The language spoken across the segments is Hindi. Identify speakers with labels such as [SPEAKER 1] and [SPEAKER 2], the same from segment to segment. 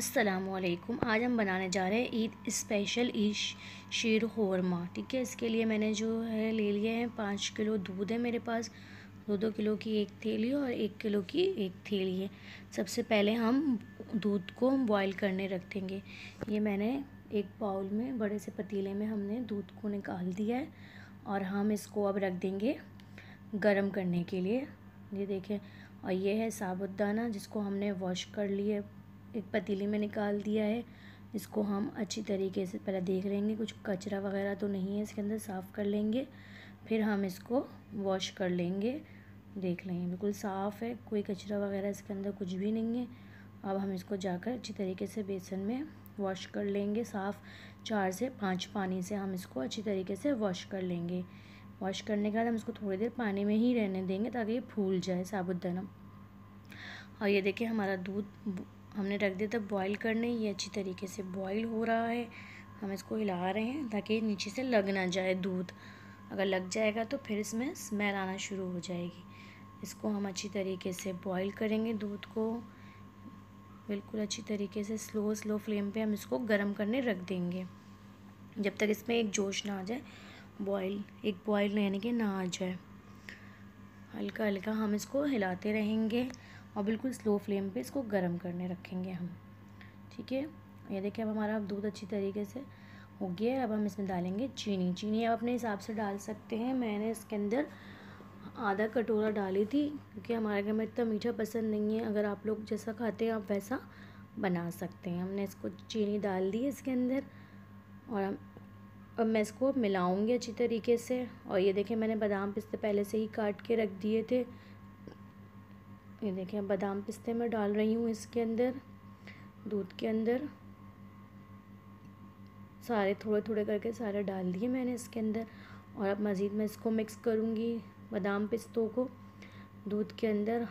[SPEAKER 1] असलकुम आज हम बनाने जा रहे हैं ईद स्पेशल ईश शीर हौरमा ठीक है इसके लिए मैंने जो है ले लिए हैं पाँच किलो दूध है मेरे पास दो दो किलो की एक थैली और एक किलो की एक थैली है सबसे पहले हम दूध को बॉईल करने रख देंगे ये मैंने एक बाउल में बड़े से पतीले में हमने दूध को निकाल दिया है और हम इसको अब रख देंगे गर्म करने के लिए ये देखें और ये है साबुत दाना जिसको हमने वॉश कर लिए एक पतीली में निकाल दिया है इसको हम अच्छी तरीके से पहले देख लेंगे कुछ कचरा वगैरह तो नहीं है इसके अंदर साफ़ कर लेंगे फिर हम इसको वॉश कर लेंगे देख लेंगे बिल्कुल साफ़ है कोई कचरा वगैरह इसके अंदर कुछ भी नहीं है अब हम इसको जाकर अच्छी तरीके से बेसन में वॉश कर लेंगे साफ़ चार से पाँच पानी से हम इसको अच्छी तरीके से वॉश कर लेंगे वॉश करने के बाद हम इसको थोड़ी देर पानी में ही रहने देंगे ताकि ये फूल जाए साबुत और ये देखिए हमारा दूध हमने रख दिया था बॉईल करने ये अच्छी तरीके से बॉईल हो रहा है हम इसको हिला रहे हैं ताकि नीचे से लग ना जाए दूध अगर लग जाएगा तो फिर इसमें स्मेल आना शुरू हो जाएगी इसको हम अच्छी तरीके से बॉईल करेंगे दूध को बिल्कुल अच्छी तरीके से स्लो स्लो फ्लेम पे हम इसको गर्म करने रख देंगे जब तक इसमें एक जोश ना आ जाए बॉयल एक बॉयल यानी कि ना आ जाए हल्का हल्का हम इसको हिलाते रहेंगे और बिल्कुल स्लो फ्लेम पे इसको गर्म करने रखेंगे हम ठीक है ये देखिए अब हमारा दूध अच्छी तरीके से हो गया है अब हम इसमें डालेंगे चीनी चीनी आप अपने हिसाब से डाल सकते हैं मैंने इसके अंदर आधा कटोरा डाली थी क्योंकि हमारे घर में इतना मीठा पसंद नहीं है अगर आप लोग जैसा खाते हैं आप वैसा बना सकते हैं हमने इसको चीनी डाल दी है इसके अंदर और हम अब मैं इसको मिलाऊंगी अच्छी तरीके से और ये देखें मैंने बादाम पिस्ते पहले से ही काट के रख दिए थे ये देखें बादाम पिस्ते मैं डाल रही हूँ इसके अंदर दूध के अंदर सारे थोड़े थोड़े करके सारे डाल दिए मैंने इसके अंदर और अब मज़ीद मैं इसको मिक्स करूँगी बादाम पिस्तों को दूध के अंदर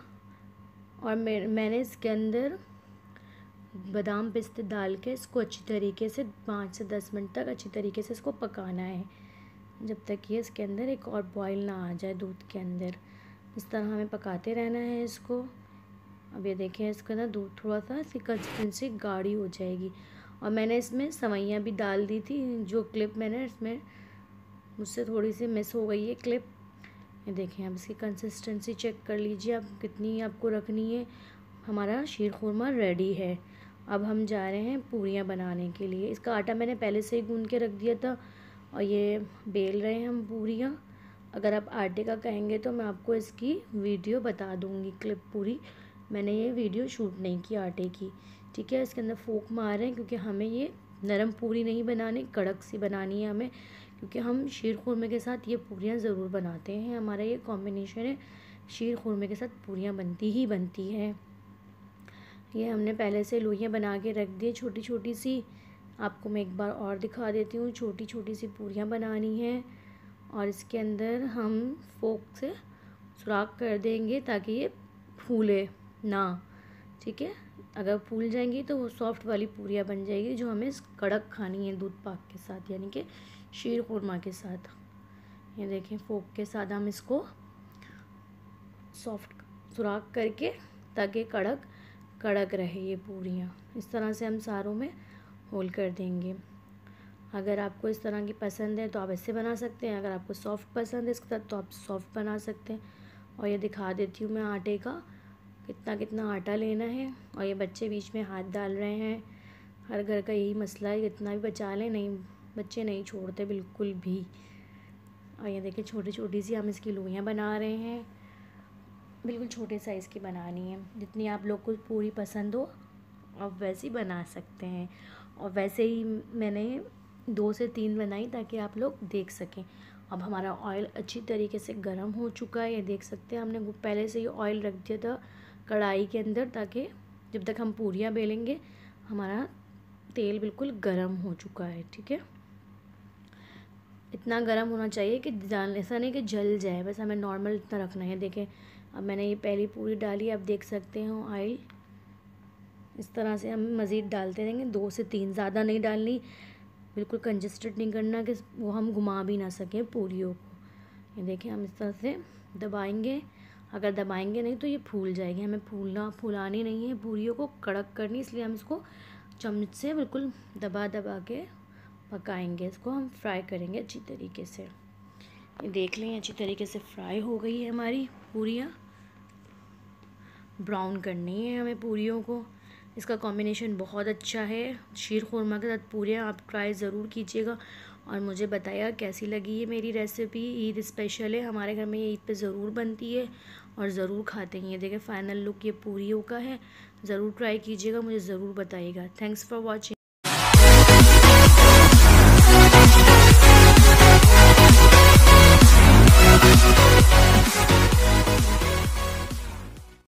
[SPEAKER 1] और मे मैंने इसके अंदर बादाम पिस्ते डाल के इसको अच्छी तरीके से पाँच से दस मिनट तक अच्छी तरीके से इसको पकाना है जब तक ये इसके अंदर एक और बॉयल ना आ जाए दूध के अंदर इस तरह हमें पकाते रहना है इसको अब ये देखें इसके अंदर दूध थोड़ा सा इसकी कंसिस्टेंसी गाढ़ी हो जाएगी और मैंने इसमें सवैयाँ भी डाल दी थी जो क्लिप मैंने इसमें मुझसे थोड़ी सी मिस हो गई है क्लिप ये देखें आप इसकी कंसिस्टेंसी चेक कर लीजिए आप कितनी आपको रखनी है हमारा शीर खुरमा रेडी है अब हम जा रहे हैं पूरियाँ बनाने के लिए इसका आटा मैंने पहले से ही गूँध के रख दिया था और ये बेल रहे हैं हम पूरियाँ अगर आप आटे का कहेंगे तो मैं आपको इसकी वीडियो बता दूँगी क्लिप पूरी मैंने ये वीडियो शूट नहीं की आटे की ठीक है इसके अंदर फूक मार रहे हैं क्योंकि हमें ये नरम पूरी नहीं बनानी कड़क सी बनानी है हमें क्योंकि हम शीर खुरमे के साथ ये पूरियाँ ज़रूर बनाते हैं हमारा ये कॉम्बिनेशन है शीर खुरमे के साथ पूरियाँ बनती ही बनती हैं ये हमने पहले से लोहियाँ बना के रख दी छोटी छोटी सी आपको मैं एक बार और दिखा देती हूँ छोटी छोटी सी पूरियाँ बनानी हैं और इसके अंदर हम फोक से सुराख कर देंगे ताकि ये फूले ना ठीक है अगर फूल जाएंगी तो वो सॉफ्ट वाली पूरियाँ बन जाएगी जो हमें कड़क खानी है दूध पाक के साथ यानी कि शीर खुरमा के साथ ये देखें फोक के साथ हम इसको सॉफ्ट सुराख करके ताकि कड़क कड़क रहे ये पूरियाँ इस तरह से हम सारों में होल कर देंगे अगर आपको इस तरह की पसंद है तो आप ऐसे बना सकते हैं अगर आपको सॉफ़्ट पसंद है इसके साथ तो आप सॉफ़्ट बना सकते हैं और ये दिखा देती हूँ मैं आटे का कितना कितना आटा लेना है और ये बच्चे बीच में हाथ डाल रहे हैं हर घर का यही मसला है इतना भी बचा लें नहीं बच्चे नहीं छोड़ते बिल्कुल भी और ये देखिए छोटी छोटी सी हम इसकी लोहियाँ बना रहे हैं बिल्कुल छोटे साइज़ की बनानी है जितनी आप लोग को पूरी पसंद हो आप ही बना सकते हैं और वैसे ही मैंने दो से तीन बनाई ताकि आप लोग देख सकें अब हमारा ऑयल अच्छी तरीके से गर्म हो चुका है ये देख सकते हैं हमने पहले से ही ऑयल रख दिया था कढ़ाई के अंदर ताकि जब तक हम पूरियाँ बेलेंगे हमारा तेल बिल्कुल गर्म हो चुका है ठीक है इतना गर्म होना चाहिए कि ऐसा नहीं कि जल जाए बस हमें नॉर्मल इतना रखना है देखें अब मैंने ये पहली पूरी डाली आप देख सकते हो ऑयल इस तरह से हम मज़ीद डालते रहेंगे दो से तीन ज़्यादा नहीं डालनी बिल्कुल कंजस्टेड नहीं करना कि वो हम घुमा भी ना सकें पूरियों को ये देखें हम इस तरह से दबाएंगे अगर दबाएंगे नहीं तो ये फूल जाएगी हमें फूलना फूलानी नहीं है पूरियों को कड़क करनी इसलिए हम इसको चम्मच से बिल्कुल दबा दबा के पकाएंगे इसको हम फ्राई करेंगे अच्छी तरीके से ये देख लें अच्छी तरीके से फ्राई हो गई है हमारी पूरियाँ ब्राउन करनी है हमें पूरियों को इसका कॉम्बिनेशन बहुत अच्छा है शीर खुरमा के साथ पूरे आप ट्राई ज़रूर कीजिएगा और मुझे बताया कैसी लगी ये मेरी रेसिपी ईद स्पेशल है हमारे घर में ये ईद पे ज़रूर बनती है और ज़रूर खाते हैं ये देखें फ़ाइनल लुक ये पूरी का है ज़रूर ट्राई कीजिएगा मुझे ज़रूर बताइएगा थैंक्स फॉर वॉचिंग